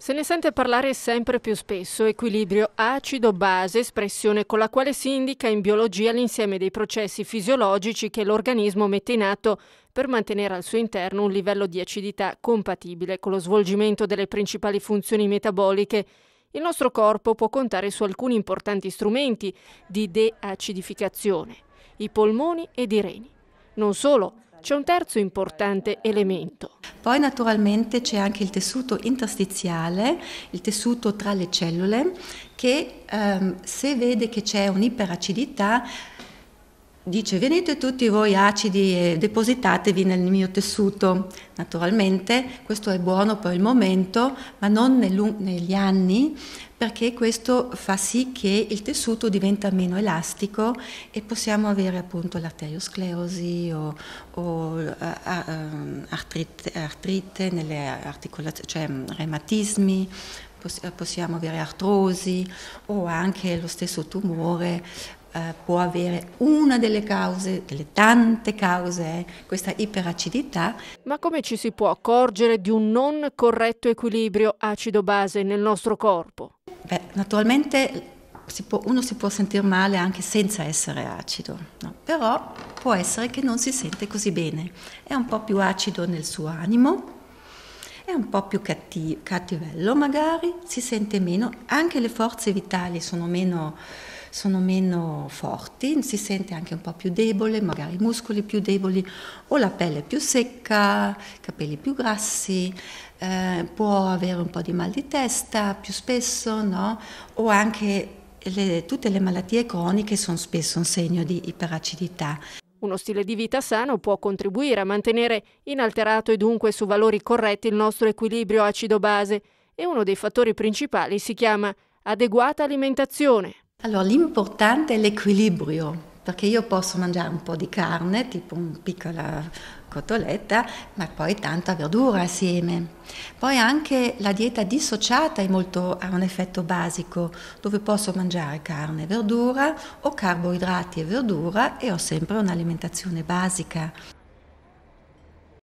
Se ne sente parlare sempre più spesso equilibrio acido-base, espressione con la quale si indica in biologia l'insieme dei processi fisiologici che l'organismo mette in atto per mantenere al suo interno un livello di acidità compatibile con lo svolgimento delle principali funzioni metaboliche. Il nostro corpo può contare su alcuni importanti strumenti di deacidificazione, i polmoni ed i reni. Non solo, c'è un terzo importante elemento, poi naturalmente c'è anche il tessuto interstiziale, il tessuto tra le cellule, che ehm, se vede che c'è un'iperacidità dice venite tutti voi acidi e depositatevi nel mio tessuto. Naturalmente questo è buono per il momento, ma non negli anni, perché questo fa sì che il tessuto diventa meno elastico e possiamo avere appunto l'arteriosclerosi o, o uh, artrite, artrite, nelle articolazioni, cioè reumatismi, possiamo avere artrosi o anche lo stesso tumore eh, può avere una delle cause, delle tante cause, eh, questa iperacidità. Ma come ci si può accorgere di un non corretto equilibrio acido-base nel nostro corpo? Beh, naturalmente si può, uno si può sentire male anche senza essere acido, no? però può essere che non si sente così bene, è un po' più acido nel suo animo, è un po' più cattivello magari, si sente meno, anche le forze vitali sono meno sono meno forti, si sente anche un po' più debole, magari i muscoli più deboli o la pelle più secca, i capelli più grassi, eh, può avere un po' di mal di testa più spesso, no? o anche le, tutte le malattie croniche sono spesso un segno di iperacidità. Uno stile di vita sano può contribuire a mantenere inalterato e dunque su valori corretti il nostro equilibrio acido-base e uno dei fattori principali si chiama adeguata alimentazione. Allora, l'importante è l'equilibrio, perché io posso mangiare un po' di carne, tipo una piccola cotoletta, ma poi tanta verdura assieme. Poi anche la dieta dissociata molto, ha un effetto basico, dove posso mangiare carne e verdura o carboidrati e verdura e ho sempre un'alimentazione basica.